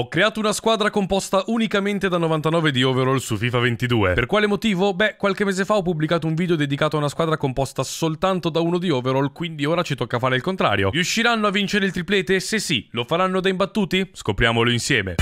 Ho creato una squadra composta unicamente da 99 di overall su FIFA 22. Per quale motivo? Beh, qualche mese fa ho pubblicato un video dedicato a una squadra composta soltanto da uno di overall, quindi ora ci tocca fare il contrario. Riusciranno a vincere il triplete? Se sì, lo faranno da imbattuti? Scopriamolo insieme.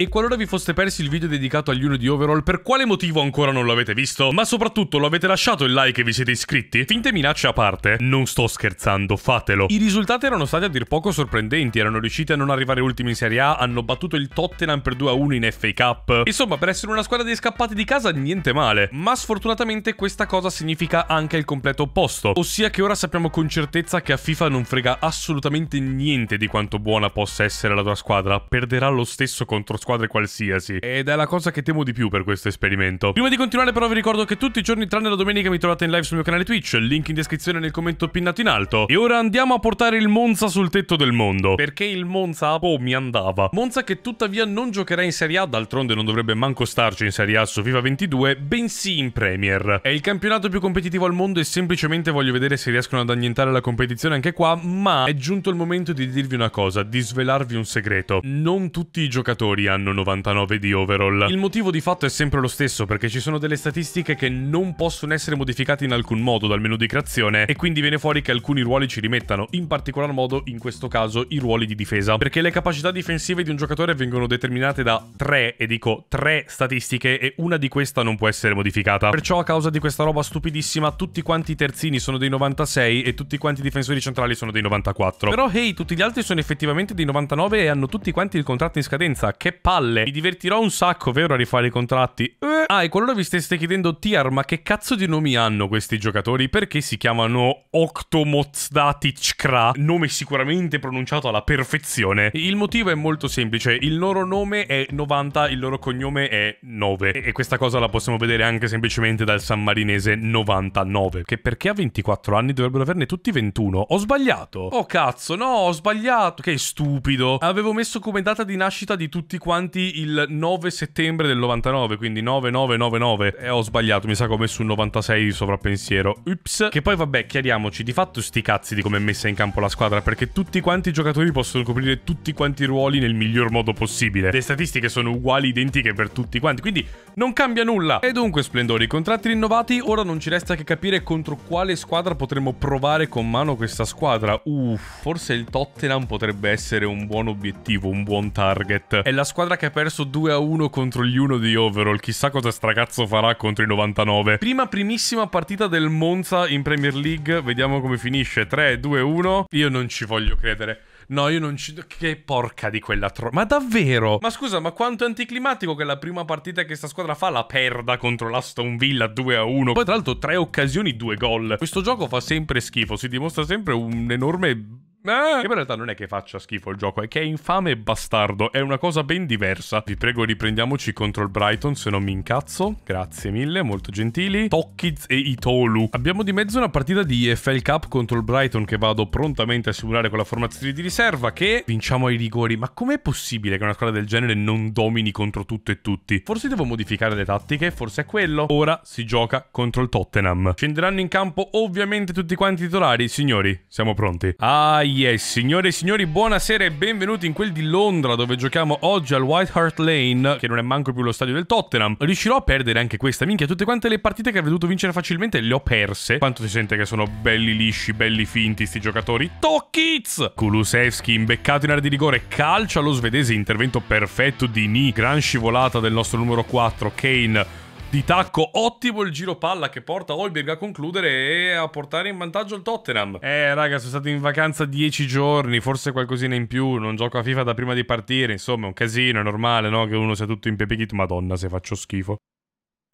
E qualora vi foste persi il video dedicato agli uno di Overall, per quale motivo ancora non l'avete visto? Ma soprattutto lo avete lasciato il like e vi siete iscritti? Finte minacce a parte, non sto scherzando, fatelo. I risultati erano stati a dir poco sorprendenti, erano riusciti a non arrivare ultimi in Serie A, hanno battuto il Tottenham per 2-1 in FA Cup. Insomma, per essere una squadra di scappati di casa, niente male. Ma sfortunatamente questa cosa significa anche il completo opposto, ossia che ora sappiamo con certezza che a FIFA non frega assolutamente niente di quanto buona possa essere la tua squadra, perderà lo stesso contro squadra squadre qualsiasi. Ed è la cosa che temo di più per questo esperimento. Prima di continuare però vi ricordo che tutti i giorni tranne la domenica mi trovate in live sul mio canale Twitch, link in descrizione nel commento pinnato in alto. E ora andiamo a portare il Monza sul tetto del mondo. Perché il Monza Apo mi andava. Monza che tuttavia non giocherà in Serie A, d'altronde non dovrebbe manco starci in Serie A su FIFA 22, bensì in Premier. È il campionato più competitivo al mondo e semplicemente voglio vedere se riescono ad annientare la competizione anche qua, ma è giunto il momento di dirvi una cosa, di svelarvi un segreto. Non tutti i giocatori hanno hanno 99 di overall. Il motivo di fatto è sempre lo stesso, perché ci sono delle statistiche che non possono essere modificate in alcun modo dal menu di creazione, e quindi viene fuori che alcuni ruoli ci rimettano, in particolar modo in questo caso i ruoli di difesa, perché le capacità difensive di un giocatore vengono determinate da tre, e dico tre statistiche, e una di questa non può essere modificata. Perciò a causa di questa roba stupidissima, tutti quanti i terzini sono dei 96 e tutti quanti i difensori centrali sono dei 94. Però hey, tutti gli altri sono effettivamente dei 99 e hanno tutti quanti il contratto in scadenza, che palle! palle. Mi divertirò un sacco, vero, a rifare i contratti. Eh. Ah, e qualora vi steste chiedendo, Tiar, ma che cazzo di nomi hanno questi giocatori? Perché si chiamano Octomozdaticra? Nome sicuramente pronunciato alla perfezione. Il motivo è molto semplice. Il loro nome è 90, il loro cognome è 9. E, e questa cosa la possiamo vedere anche semplicemente dal sammarinese 99. Che perché a 24 anni dovrebbero averne tutti 21? Ho sbagliato. Oh cazzo, no, ho sbagliato. Che stupido. Avevo messo come data di nascita di tutti quanti quanti il 9 settembre del 99, quindi 9999. E eh, ho sbagliato, mi sa che ho messo un 96 di sovrappensiero. Ups. Che poi vabbè, chiariamoci, di fatto sti cazzi di come è messa in campo la squadra, perché tutti quanti i giocatori possono coprire tutti quanti i ruoli nel miglior modo possibile. Le statistiche sono uguali, identiche per tutti quanti, quindi non cambia nulla. E dunque, splendori, contratti rinnovati, ora non ci resta che capire contro quale squadra potremmo provare con mano questa squadra. Uff, uh, forse il Tottenham potrebbe essere un buon obiettivo, un buon target. È la squadra squadra che ha perso 2-1 contro gli 1 di overall. Chissà cosa stracazzo farà contro i 99. Prima primissima partita del Monza in Premier League. Vediamo come finisce. 3-2-1. Io non ci voglio credere. No, io non ci... Che porca di quella tro... Ma davvero? Ma scusa, ma quanto è anticlimatico che la prima partita che sta squadra fa la perda contro l'Aston Villa 2-1. Poi tra l'altro tre occasioni, due gol. Questo gioco fa sempre schifo, si dimostra sempre un enorme eh. che in realtà non è che faccia schifo il gioco, è che è infame e bastardo, è una cosa ben diversa. Vi prego riprendiamoci contro il Brighton se non mi incazzo. Grazie mille, molto gentili. Tokkiz e Itolu. Abbiamo di mezzo una partita di EFL Cup contro il Brighton che vado prontamente a simulare con la formazione di riserva che vinciamo ai rigori. Ma com'è possibile che una squadra del genere non domini contro tutto e tutti? Forse devo modificare le tattiche, forse è quello. Ora si gioca contro il Tottenham. Scenderanno in campo ovviamente tutti quanti i titolari, signori, siamo pronti. Ai yes, signore e signori, buonasera e benvenuti in quel di Londra dove giochiamo oggi al White Hart Lane, che non è manco più lo stadio del Tottenham. Riuscirò a perdere anche questa, minchia, tutte quante le partite che avrei dovuto vincere facilmente le ho perse. Quanto si sente che sono belli lisci, belli finti sti giocatori? Tockiz! Kulusevski imbeccato in area di rigore, calcia lo svedese, intervento perfetto di Ni, gran scivolata del nostro numero 4, Kane di tacco. Ottimo il giro palla che porta Olberg a concludere e a portare in vantaggio il Tottenham. Eh, raga, sono stato in vacanza dieci giorni, forse qualcosina in più. Non gioco a FIFA da prima di partire. Insomma, è un casino, è normale, no? Che uno sia tutto impepichito. Madonna, se faccio schifo.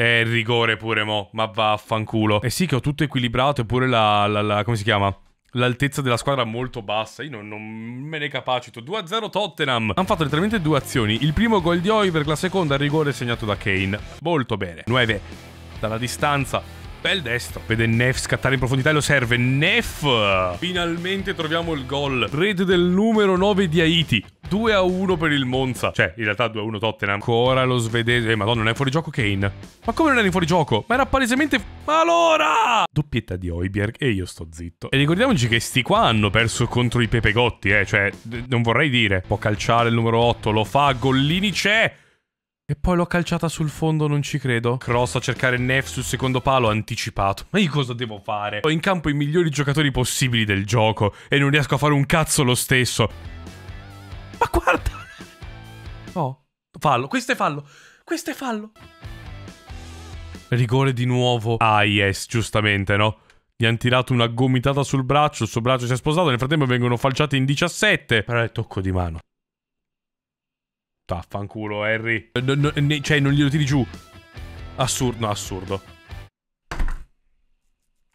Eh, il rigore pure, mo. Ma vaffanculo. Eh sì, che ho tutto equilibrato, eppure la, la, la. come si chiama? l'altezza della squadra molto bassa. Io non, non me ne capacito. 2-0 Tottenham. Hanno fatto letteralmente due azioni. Il primo gol di Oiberg, la seconda il rigore segnato da Kane. Molto bene. 9 dalla distanza Bel destro. Vede Neff scattare in profondità e lo serve. Neff! Finalmente troviamo il gol. Rete del numero 9 di Haiti. 2 a 1 per il Monza. Cioè, in realtà 2 a 1 Tottenham. Ancora lo svedese. Eh, madonna, non è fuori gioco Kane. Ma come non era in fuori gioco? Ma era palesemente. Ma allora! Doppietta di Oiberg e io sto zitto. E ricordiamoci che sti qua hanno perso contro i Pepegotti, eh. Cioè, non vorrei dire. Può calciare il numero 8, lo fa. Gollini c'è. E poi l'ho calciata sul fondo, non ci credo. Cross a cercare Nef sul secondo palo, anticipato. Ma io cosa devo fare? Ho in campo i migliori giocatori possibili del gioco e non riesco a fare un cazzo lo stesso. Ma guarda! Oh, fallo, questo è fallo, questo è fallo. Rigore di nuovo. Ah, yes, giustamente, no? Gli hanno tirato una gomitata sul braccio, il suo braccio si è sposato, nel frattempo vengono falciati in 17. Però è tocco di mano. Taffanculo, Harry. No, no, ne, cioè, non glielo tiri giù. Assurdo, no, assurdo.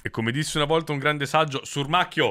E come disse una volta un grande saggio, Surmacchio,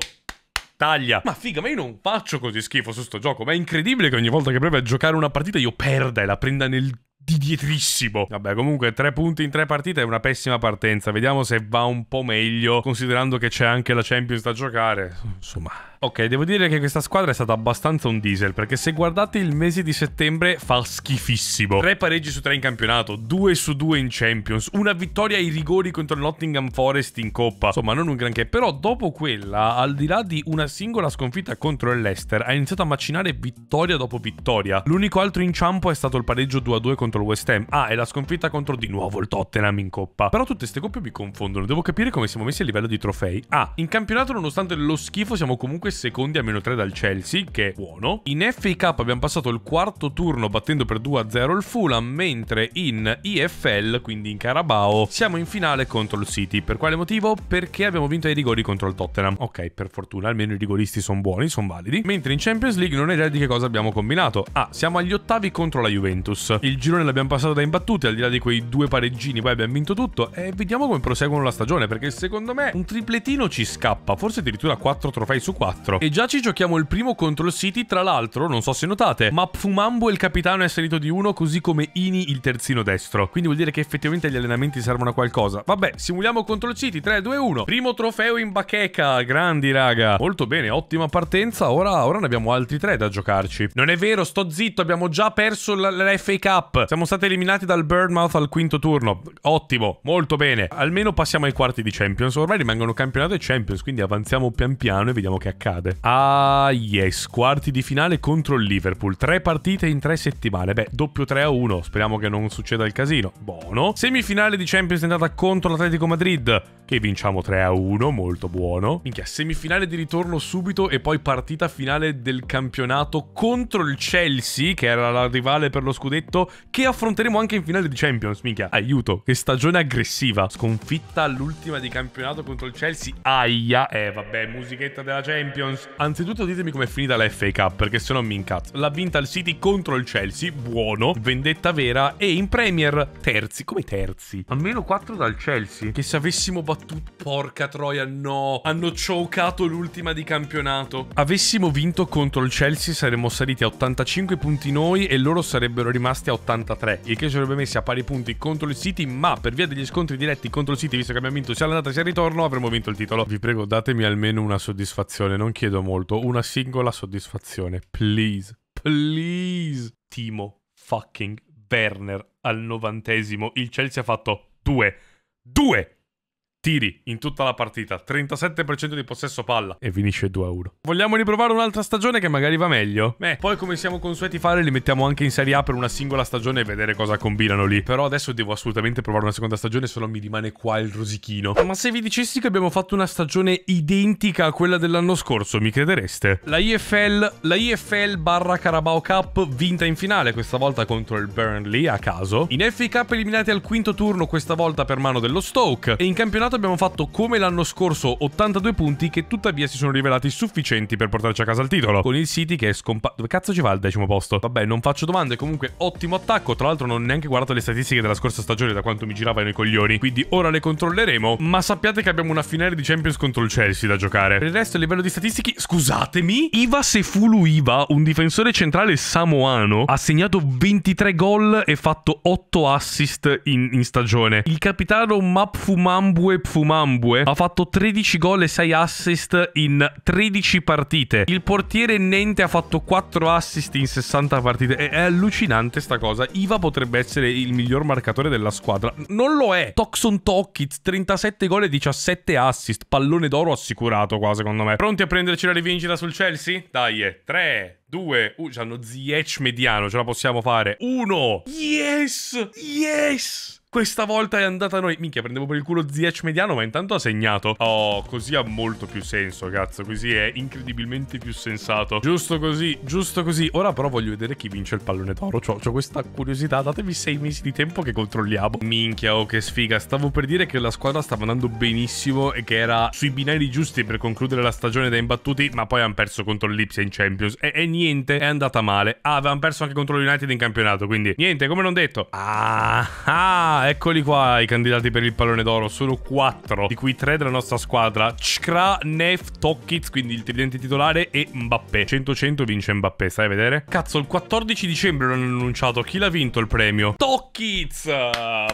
taglia. Ma figa, ma io non faccio così schifo su sto gioco. Ma è incredibile che ogni volta che provi a giocare una partita io perda e la prenda nel di dietrissimo. Vabbè, comunque tre punti in tre partite è una pessima partenza. Vediamo se va un po' meglio, considerando che c'è anche la Champions da giocare. Insomma... Ok, devo dire che questa squadra è stata abbastanza un diesel, perché se guardate il mese di settembre fa schifissimo. Tre pareggi su tre in campionato, due su due in Champions, una vittoria ai rigori contro il Nottingham Forest in Coppa. Insomma, non un granché, però dopo quella, al di là di una singola sconfitta contro il Leicester, ha iniziato a macinare vittoria dopo vittoria. L'unico altro inciampo è stato il pareggio 2-2 contro il West Ham. Ah, e la sconfitta contro di nuovo il Tottenham in Coppa. Però tutte queste coppie mi confondono, devo capire come siamo messi a livello di trofei. Ah, in campionato nonostante lo schifo siamo comunque 5 secondi a meno 3 dal Chelsea, che è buono. In FA Cup abbiamo passato il quarto turno battendo per 2-0 il Fulham, mentre in IFL, quindi in Carabao, siamo in finale contro il City. Per quale motivo? Perché abbiamo vinto ai rigori contro il Tottenham. Ok, per fortuna, almeno i rigoristi sono buoni, sono validi. Mentre in Champions League non è idea di che cosa abbiamo combinato. Ah, siamo agli ottavi contro la Juventus. Il girone l'abbiamo passato da imbattuti, al di là di quei due pareggini, poi abbiamo vinto tutto. E vediamo come proseguono la stagione, perché secondo me un tripletino ci scappa, forse addirittura 4 trofei su 4 4. E già ci giochiamo il primo contro il City, tra l'altro, non so se notate, ma Pfumambo il capitano è salito di 1, così come Ini il terzino destro. Quindi vuol dire che effettivamente gli allenamenti servono a qualcosa. Vabbè, simuliamo contro il City, 3, 2, 1. Primo trofeo in bacheca, grandi raga. Molto bene, ottima partenza, ora, ora ne abbiamo altri 3 da giocarci. Non è vero, sto zitto, abbiamo già perso l'FA Cup. Siamo stati eliminati dal Birdmouth al quinto turno. Ottimo, molto bene. Almeno passiamo ai quarti di Champions. Ormai rimangono campionato e Champions, quindi avanziamo pian piano e vediamo che accade accade. Ah, yes, quarti di finale contro il Liverpool. Tre partite in tre settimane. Beh, doppio 3 a 1. Speriamo che non succeda il casino. Buono. Semifinale di Champions è andata contro l'Atletico Madrid. Che vinciamo 3 a 1. Molto buono. Minchia, semifinale di ritorno subito e poi partita finale del campionato contro il Chelsea, che era la rivale per lo scudetto, che affronteremo anche in finale di Champions. Minchia, aiuto. Che stagione aggressiva. Sconfitta all'ultima di campionato contro il Chelsea. Aia. Eh, vabbè, musichetta della Champions. Champions. Anzitutto ditemi com'è finita la FA Cup, perché se no mi incazzo. L'ha vinta il City contro il Chelsea, buono, vendetta vera, e in Premier terzi. Come terzi? Almeno 4 dal Chelsea. Che se avessimo battuto... Porca troia, no! Hanno chocato l'ultima di campionato. Avessimo vinto contro il Chelsea saremmo saliti a 85 punti noi e loro sarebbero rimasti a 83, il che ci avrebbe messi a pari punti contro il City, ma per via degli scontri diretti contro il City, visto che abbiamo vinto sia l'andata sia il ritorno, avremmo vinto il titolo. Vi prego, datemi almeno una soddisfazione, non non chiedo molto, una singola soddisfazione, please, please. Timo fucking Werner al novantesimo, il Chelsea ha fatto due, due tiri in tutta la partita, 37% di possesso palla e finisce 2 a 1. Vogliamo riprovare un'altra stagione che magari va meglio? Beh, poi come siamo consueti fare li mettiamo anche in Serie A per una singola stagione e vedere cosa combinano lì. Però adesso devo assolutamente provare una seconda stagione, se no mi rimane qua il rosichino. Ma se vi dicessi che abbiamo fatto una stagione identica a quella dell'anno scorso, mi credereste? La IFL, la IFL barra Carabao Cup vinta in finale, questa volta contro il Burnley a caso. In FA Cup eliminati al quinto turno, questa volta per mano dello Stoke. E in campionato campionato abbiamo fatto come l'anno scorso 82 punti che tuttavia si sono rivelati sufficienti per portarci a casa il titolo. Con il City che è scomparso... Dove cazzo ci va al decimo posto? Vabbè, non faccio domande, comunque ottimo attacco. Tra l'altro non ho neanche guardato le statistiche della scorsa stagione da quanto mi giravano i coglioni, quindi ora le controlleremo. Ma sappiate che abbiamo una finale di Champions contro il Chelsea da giocare. Per il resto a livello di statistiche, scusatemi, Iva Sefulu Iva, un difensore centrale samoano, ha segnato 23 gol e fatto 8 assist in, in stagione. Il capitano Mapfumambue Fumambue ha fatto 13 gol e 6 assist in 13 partite. Il portiere Nente ha fatto 4 assist in 60 partite. È, è allucinante sta cosa. Iva potrebbe essere il miglior marcatore della squadra. Non lo è. Toxon Tokic, 37 gol e 17 assist. Pallone d'oro assicurato qua, secondo me. Pronti a prenderci la rivincita sul Chelsea? Dai, 3, eh. 2, uh, hanno Ziyech mediano, ce la possiamo fare. 1, yes, yes. Questa volta è andata a noi. Minchia, prendevo per il culo Ziyech mediano, ma intanto ha segnato. Oh, così ha molto più senso, cazzo. Così è incredibilmente più sensato. Giusto così, giusto così. Ora però voglio vedere chi vince il pallone d'oro. Ho questa curiosità. Datevi sei mesi di tempo che controlliamo. Minchia, oh, che sfiga. Stavo per dire che la squadra stava andando benissimo e che era sui binari giusti per concludere la stagione da imbattuti, ma poi hanno perso contro l'Ipsia in Champions. E, e, niente, è andata male. Ah, avevano perso anche contro l'United in campionato, quindi niente, come non detto. Ah, ah eccoli qua i candidati per il pallone d'oro. Sono quattro, di cui tre della nostra squadra. Chkra, Nef, Tokkitz, quindi il tridente titolare, e Mbappé. 100-100 vince Mbappé, stai a vedere? Cazzo, il 14 dicembre l'hanno annunciato. Chi l'ha vinto il premio? Tokkiz.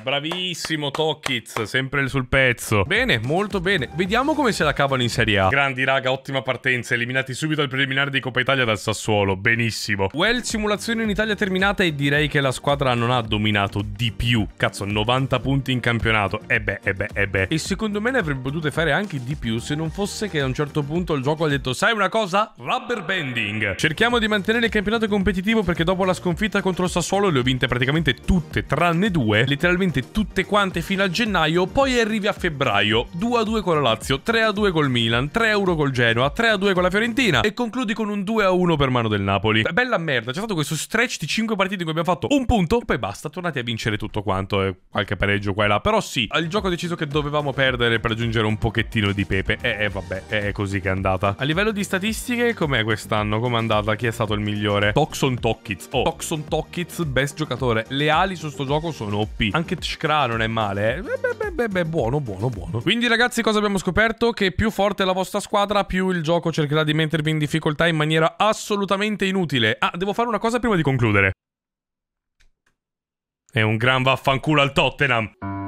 Bravissimo Tokkiz, sempre sul pezzo. Bene, molto bene. Vediamo come se la cavano in Serie A. Grandi raga, ottima partenza, eliminati subito al preliminare di Coppa Italia dal Sassuolo. Benissimo. Well, simulazione in Italia terminata e direi che la squadra non ha dominato di più. Cazzo, 90 punti in campionato. E eh beh, e eh beh, e eh beh. E secondo me ne avrebbe potute fare anche di più se non fosse che a un certo punto il gioco ha detto sai una cosa? Rubber bending. Cerchiamo di mantenere il campionato competitivo perché dopo la sconfitta contro il Sassuolo le ho vinte praticamente tutte tutte tranne due, letteralmente tutte quante fino a gennaio, poi arrivi a febbraio, 2-2 a con la Lazio, 3-2 a col Milan, 3-1 a col Genoa, 3-2 a con la Fiorentina e concludi con un 2-1 a per mano del Napoli. Bella merda, c'è stato questo stretch di 5 partite in cui abbiamo fatto un punto e poi basta, tornati a vincere tutto quanto e eh, qualche pareggio qua e là. Però sì, il gioco ha deciso che dovevamo perdere per aggiungere un pochettino di pepe e eh, eh, vabbè, è così che è andata. A livello di statistiche com'è quest'anno? Com'è andata? Chi è stato il migliore? Toxon Tokkiz. Oh, Toxon Tokkiz, best giocatore. le ali particolari su sto gioco sono OP. Anche Tshkra non è male. Eh. Beh, beh, beh, beh, buono, buono, buono. Quindi ragazzi cosa abbiamo scoperto? Che più forte è la vostra squadra, più il gioco cercherà di mettervi in difficoltà in maniera assolutamente inutile. Ah, devo fare una cosa prima di concludere. È un gran vaffanculo al Tottenham.